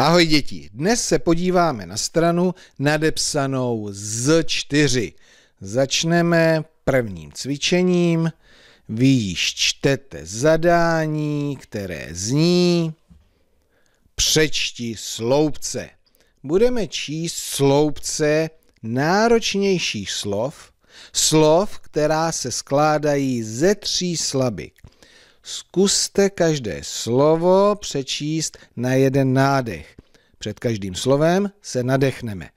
Ahoj děti, dnes se podíváme na stranu nadepsanou z 4. Začneme prvním cvičením. Vy již čtete zadání, které zní Přečti sloupce. Budeme číst sloupce náročnějších slov, slov, která se skládají ze tří slabik. Zkuste každé slovo přečíst na jeden nádech. Před každým slovem se nadechneme.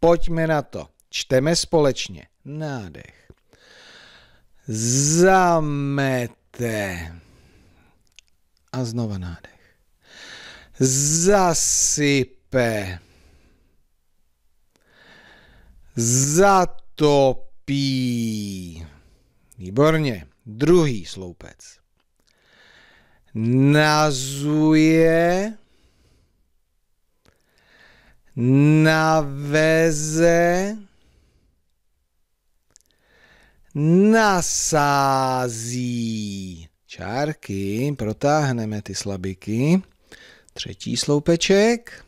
Pojďme na to. Čteme společně. Nádech. Zamete. A znova nádech. Zasype. Zatopí. Výborně. Druhý sloupec nazuje, naveze, nasází. Čárky, protáhneme ty slabiky. Třetí sloupeček.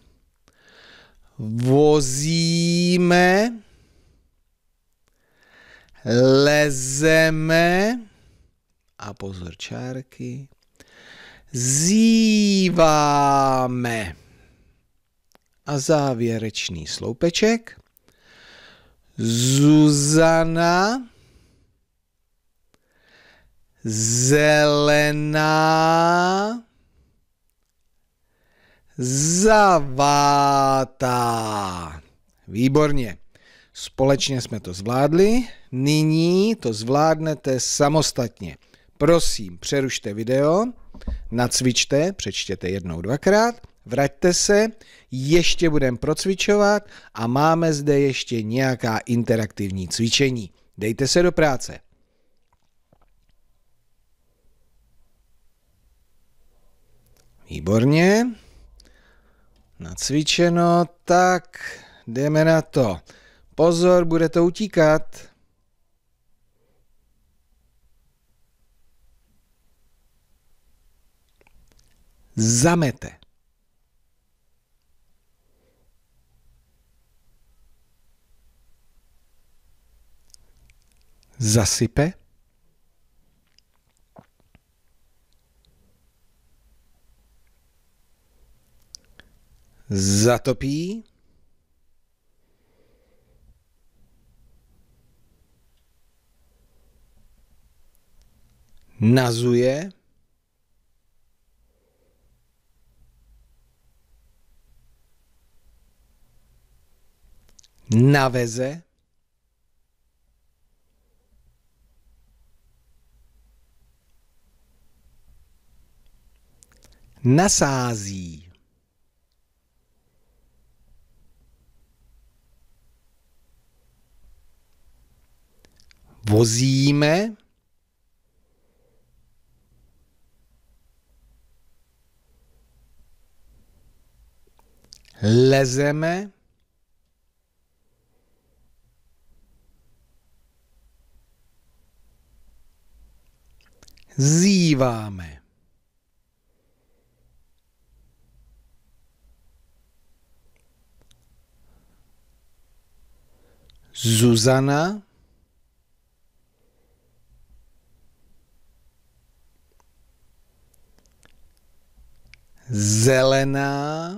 Vozíme, lezeme a pozor čárky, zíváme. A závěrečný sloupeček. Zuzana zelená zavátá. Výborně. Společně jsme to zvládli, nyní to zvládnete samostatně. Prosím, přerušte video, nacvičte, přečtěte jednou, dvakrát, vraťte se, ještě budeme procvičovat a máme zde ještě nějaká interaktivní cvičení. Dejte se do práce. Výborně. Nacvičeno, tak jdeme na to. Pozor, bude to utíkat. zamete. Zasype. Zatopí. Nazuje. naveze, nasází. Vozíme, lezeme, zíváme. Zuzana zelená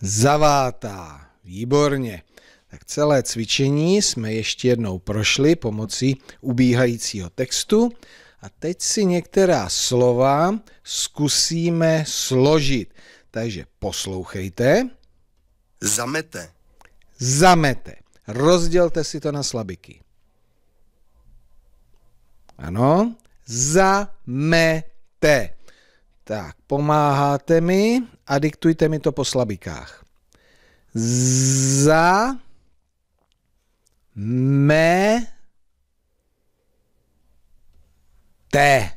zavátá. Výborně. Tak celé cvičení jsme ještě jednou prošli pomocí ubíhajícího textu a teď si některá slova zkusíme složit. Takže poslouchejte. Zamete. Zamete. Rozdělte si to na slabiky. Ano. Zamete. Tak, pomáháte mi a diktujte mi to po slabikách za me te.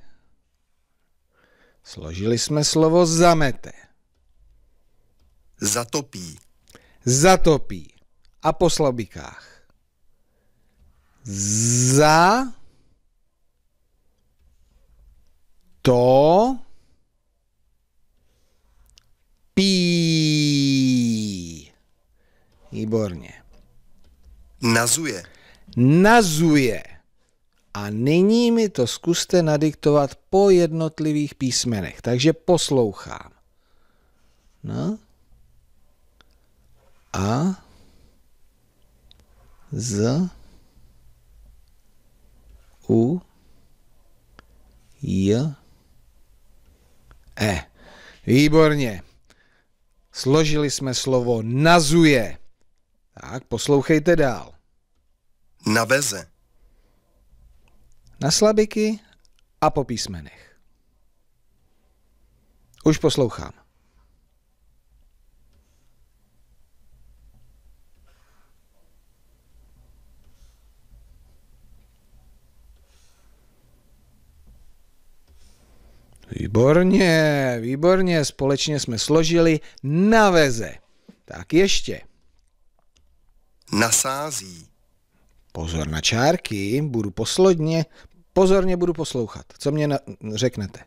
Složili jsme slovo zamete. Zatopí. Zatopí. A po slabikách. Za to výborně. Nazuje. Nazuje. A nyní mi to zkuste nadiktovat po jednotlivých písmenech. Takže poslouchám. No. A. Z. U. J. E. Výborně. Složili jsme slovo nazuje. Tak, poslouchejte dál. Na veze. Na slabiky a po písmenech. Už poslouchám. Výborně, výborně, společně jsme složili na veze. Tak ještě nasází. Pozor na čárky, budu posledně, pozorně budu poslouchat. Co mě na, řeknete?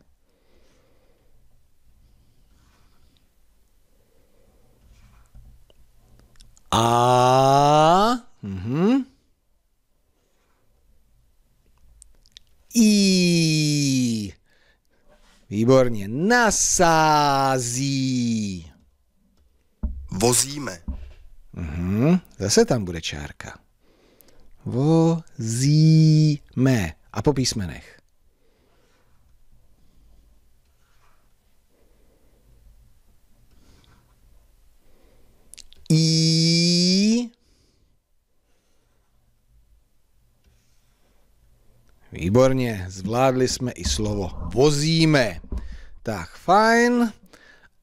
A. Mhm. I. Výborně. Nasází. Vozíme. Mhm, zase tam bude čárka. Vozíme. A po písmenech. I. Výborně, zvládli jsme i slovo vozíme. Tak, fajn.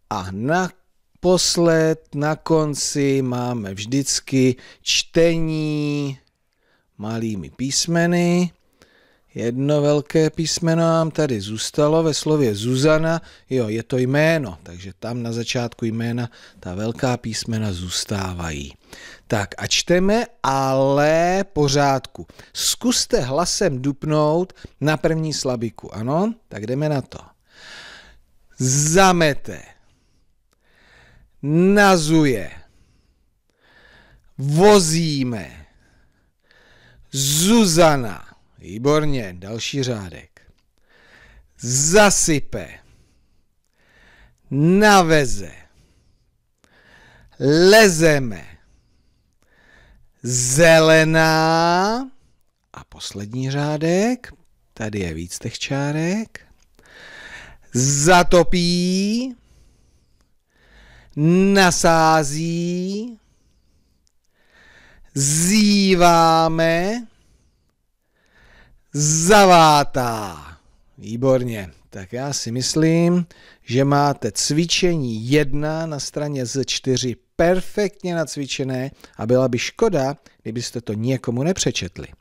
A na naposled, na konci máme vždycky čtení malými písmeny. Jedno velké písmeno nám tady zůstalo ve slově Zuzana. Jo, je to jméno, takže tam na začátku jména ta velká písmena zůstávají. Tak a čteme, ale pořádku. Zkuste hlasem dupnout na první slabiku, ano? Tak jdeme na to. Zamete nazuje, vozíme, Zuzana, výborně, další řádek, zasype, naveze, lezeme, zelená a poslední řádek, tady je víc těch čárek, zatopí, nasází, zíváme, zavátá. Výborně. Tak já si myslím, že máte cvičení 1 na straně z 4 perfektně nacvičené a byla by škoda, kdybyste to někomu nepřečetli.